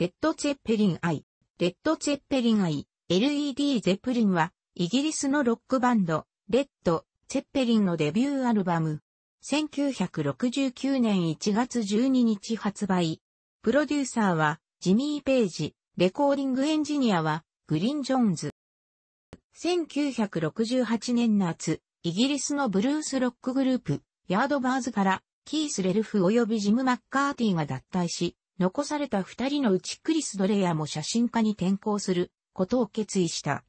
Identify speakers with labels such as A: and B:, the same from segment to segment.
A: レッド・ツェッペリン・アイ。レッド・ツェッペリン・アイ、LED・ ゼプリンは、イギリスのロックバンド、レッド・ツェッペリンのデビューアルバム。1969年1月12日発売。プロデューサーは、ジミー・ページ。レコーディングエンジニアは、グリーン・ジョーンズ。1968年夏、イギリスのブルースロックグループ、ヤードバーズから、キース・レルフ及びジム・マッカーティが脱退し、残された二人のうちクリス・ドレイも写真家に転向することを決意した。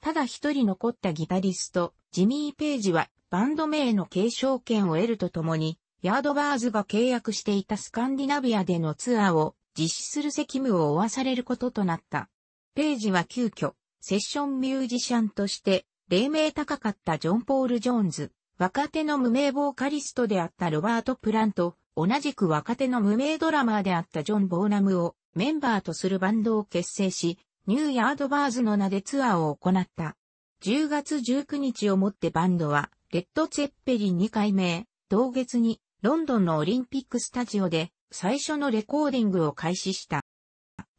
A: ただ一人残ったギタリスト、ジミー・ページはバンド名の継承権を得るとともに、ヤードバーズが契約していたスカンディナビアでのツアーを実施する責務を負わされることとなった。ページは急遽、セッションミュージシャンとして、黎明高かったジョン・ポール・ジョーンズ、若手の無名ボーカリストであったロバート・プラント、同じく若手の無名ドラマーであったジョン・ボーナムをメンバーとするバンドを結成し、ニューヤードバーズの名でツアーを行った。10月19日をもってバンドは、レッド・ツェッペリン2回目、同月にロンドンのオリンピックスタジオで最初のレコーディングを開始した。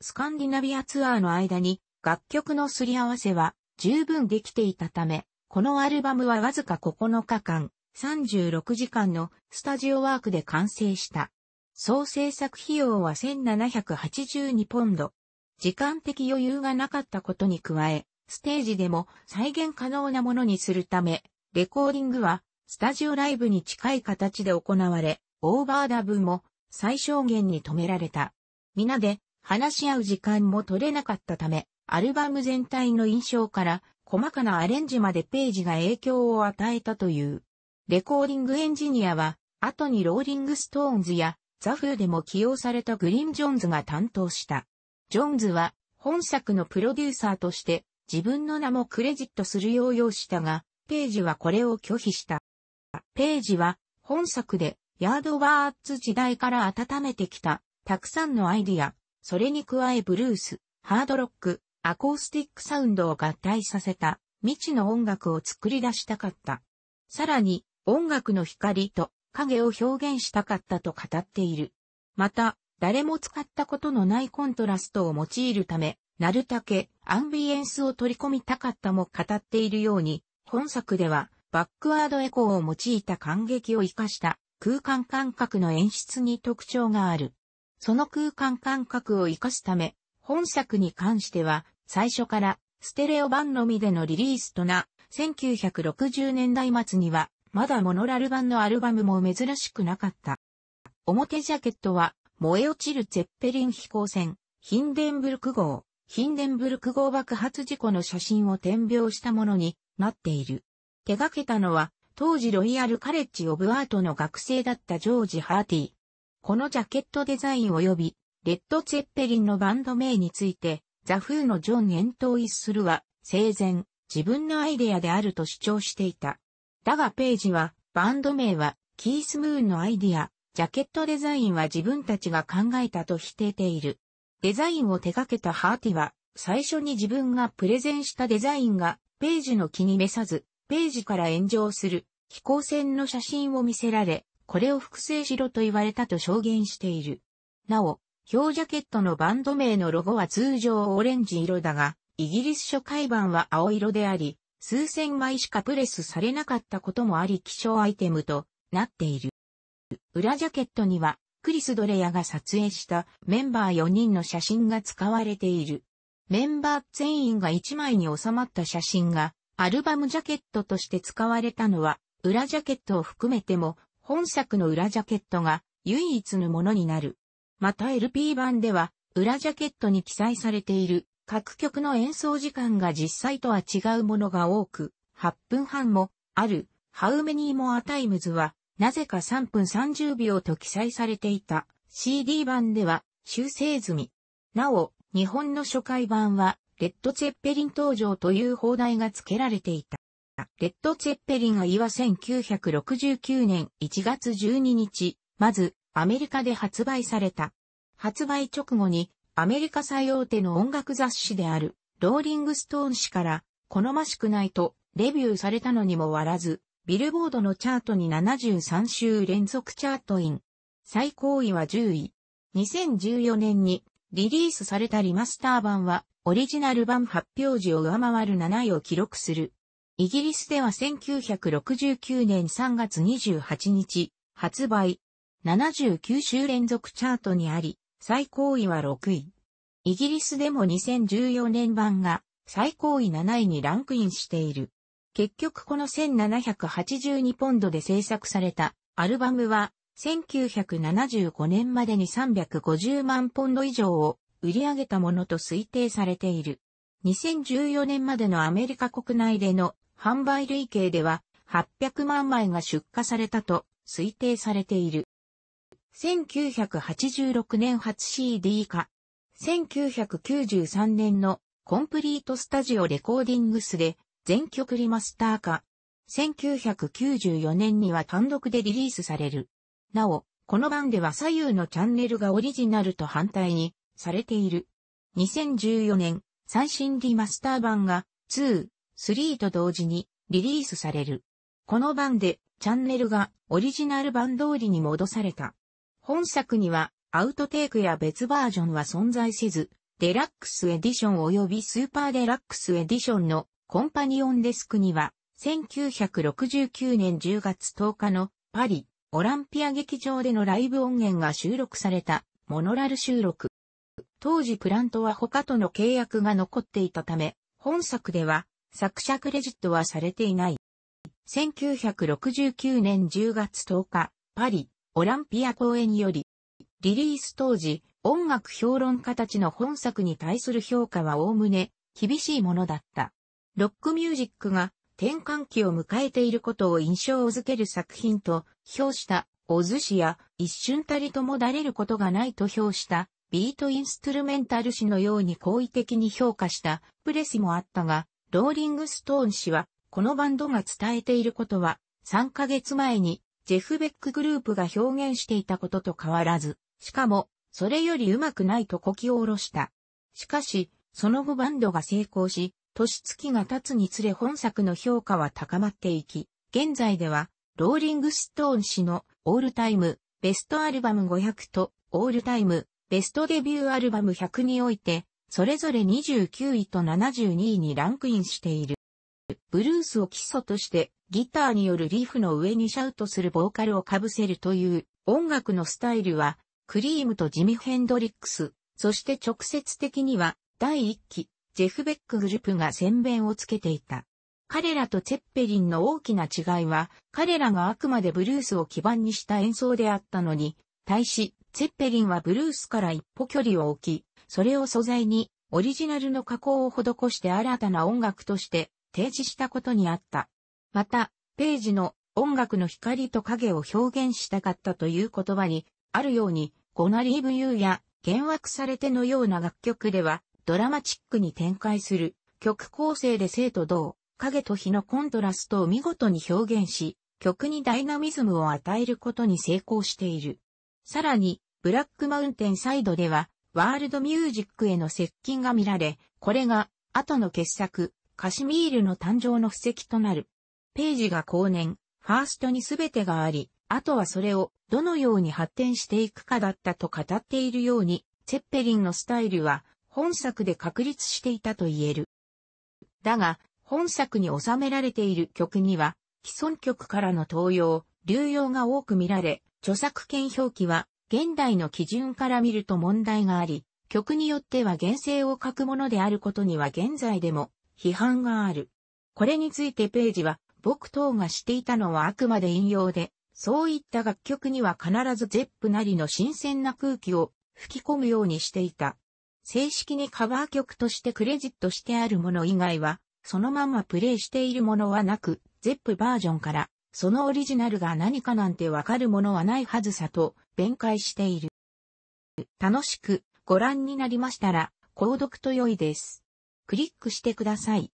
A: スカンディナビアツアーの間に楽曲のすり合わせは十分できていたため、このアルバムはわずか9日間、36時間のスタジオワークで完成した。総制作費用は1782ポンド。時間的余裕がなかったことに加え、ステージでも再現可能なものにするため、レコーディングはスタジオライブに近い形で行われ、オーバーダブも最小限に止められた。皆で話し合う時間も取れなかったため、アルバム全体の印象から細かなアレンジまでページが影響を与えたという。レコーディングエンジニアは、後にローリングストーンズやザフーでも起用されたグリーン・ジョーンズが担当した。ジョーンズは本作のプロデューサーとして自分の名もクレジットするよう要したが、ページはこれを拒否した。ページは本作でヤードワーツ時代から温めてきたたくさんのアイディア、それに加えブルース、ハードロック、アコースティックサウンドを合体させた未知の音楽を作り出したかった。さらに音楽の光と影を表現したかったと語っている。また、誰も使ったことのないコントラストを用いるため、なるたけアンビエンスを取り込みたかったも語っているように、本作ではバックワードエコーを用いた感激を活かした空間感覚の演出に特徴がある。その空間感覚を活かすため、本作に関しては最初からステレオ版のみでのリリースとな、1960年代末にはまだモノラル版のアルバムも珍しくなかった。表ジャケットは、燃え落ちるゼッペリン飛行船、ヒンデンブルク号、ヒンデンブルク号爆発事故の写真を点描したものになっている。手掛けたのは、当時ロイヤルカレッジ・オブ・アートの学生だったジョージ・ハーティー。このジャケットデザイン及び、レッド・ツェッペリンのバンド名について、ザ・フーのジョン・エントイスルは、生前、自分のアイデアであると主張していた。だがページは、バンド名は、キース・ムーンのアイディア、ジャケットデザインは自分たちが考えたと否定ている。デザインを手掛けたハーティは、最初に自分がプレゼンしたデザインが、ページの気に召さず、ページから炎上する飛行船の写真を見せられ、これを複製しろと言われたと証言している。なお、表ジャケットのバンド名のロゴは通常オレンジ色だが、イギリス初回版は青色であり、数千枚しかプレスされなかったこともあり希少アイテムとなっている。裏ジャケットには、クリス・ドレアが撮影したメンバー4人の写真が使われている。メンバー全員が1枚に収まった写真が、アルバムジャケットとして使われたのは、裏ジャケットを含めても、本作の裏ジャケットが唯一のものになる。また LP 版では、裏ジャケットに記載されている各曲の演奏時間が実際とは違うものが多く、8分半もある How Many More Times は、なぜか3分30秒と記載されていた CD 版では修正済み。なお、日本の初回版は、レッド・ツェッペリン登場という放題が付けられていた。レッド・ツェッペリンが岩1969年1月12日、まず、アメリカで発売された。発売直後に、アメリカ最大手の音楽雑誌である、ローリングストーン誌から、好ましくないと、レビューされたのにもわらず、ビルボードのチャートに73週連続チャートイン。最高位は10位。2014年にリリースされたリマスター版はオリジナル版発表時を上回る7位を記録する。イギリスでは1969年3月28日発売79週連続チャートにあり、最高位は6位。イギリスでも2014年版が最高位7位にランクインしている。結局この1782ポンドで制作されたアルバムは1975年までに350万ポンド以上を売り上げたものと推定されている。2014年までのアメリカ国内での販売累計では800万枚が出荷されたと推定されている。1986年初 CD 化。1993年のコンプリートスタジオレコーディングスで全曲リマスター化。1994年には単独でリリースされる。なお、この版では左右のチャンネルがオリジナルと反対にされている。2014年、最新リマスター版が2、3と同時にリリースされる。この版でチャンネルがオリジナル版通りに戻された。本作にはアウトテイクや別バージョンは存在せず、デラックスエディション及びスーパーデラックスエディションのコンパニオンデスクには、1969年10月10日のパリ、オランピア劇場でのライブ音源が収録されたモノラル収録。当時プラントは他との契約が残っていたため、本作では作者クレジットはされていない。1969年10月10日、パリ、オランピア公演より、リリース当時、音楽評論家たちの本作に対する評価はおおむね厳しいものだった。ロックミュージックが転換期を迎えていることを印象づける作品と評したオズ氏や一瞬たりともだれることがないと評したビートインストゥルメンタル氏のように好意的に評価したプレスもあったが、ローリングストーン氏はこのバンドが伝えていることは3ヶ月前にジェフベックグループが表現していたことと変わらず、しかも、それよりうまくないとこきを下ろした。しかし、その後バンドが成功し、年月が経つにつれ本作の評価は高まっていき、現在では、ローリングストーン氏のオールタイムベストアルバム500とオールタイムベストデビューアルバム100において、それぞれ29位と72位にランクインしている。ブルースを基礎としてギターによるリフの上にシャウトするボーカルを被せるという音楽のスタイルは、クリームとジミ・ヘンドリックス、そして直接的には第一期、ジェフ・ベックグループが宣弁をつけていた。彼らとチェッペリンの大きな違いは、彼らがあくまでブルースを基盤にした演奏であったのに、対し、チェッペリンはブルースから一歩距離を置き、それを素材にオリジナルの加工を施して新たな音楽として提示したことにあった。また、ページの音楽の光と影を表現したかったという言葉に、あるように、ゴナリーブユーや、幻惑されてのような楽曲では、ドラマチックに展開する、曲構成で生と同、影と日のコントラストを見事に表現し、曲にダイナミズムを与えることに成功している。さらに、ブラックマウンテンサイドでは、ワールドミュージックへの接近が見られ、これが、後の傑作、カシミールの誕生の布石となる。ページが後年、ファーストに全てがあり、あとはそれをどのように発展していくかだったと語っているように、チェッペリンのスタイルは本作で確立していたと言える。だが、本作に収められている曲には、既存曲からの盗用、流用が多く見られ、著作権表記は現代の基準から見ると問題があり、曲によっては原声を書くものであることには現在でも批判がある。これについてページは、僕等がしていたのはあくまで引用で、そういった楽曲には必ずゼップなりの新鮮な空気を吹き込むようにしていた。正式にカバー曲としてクレジットしてあるもの以外は、そのままプレイしているものはなく、ゼップバージョンから、そのオリジナルが何かなんてわかるものはないはずさと、弁解している。楽しくご覧になりましたら、購読と良いです。クリックしてください。